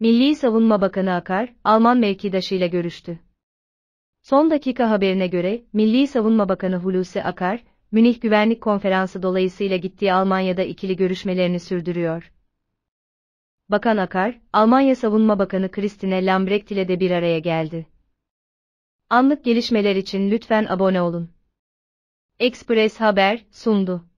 Milli Savunma Bakanı Akar, Alman mevkidaşıyla görüştü. Son dakika haberine göre, Milli Savunma Bakanı Hulusi Akar, Münih Güvenlik Konferansı dolayısıyla gittiği Almanya'da ikili görüşmelerini sürdürüyor. Bakan Akar, Almanya Savunma Bakanı Christine Lambrecht ile de bir araya geldi. Anlık gelişmeler için lütfen abone olun. Express Haber sundu.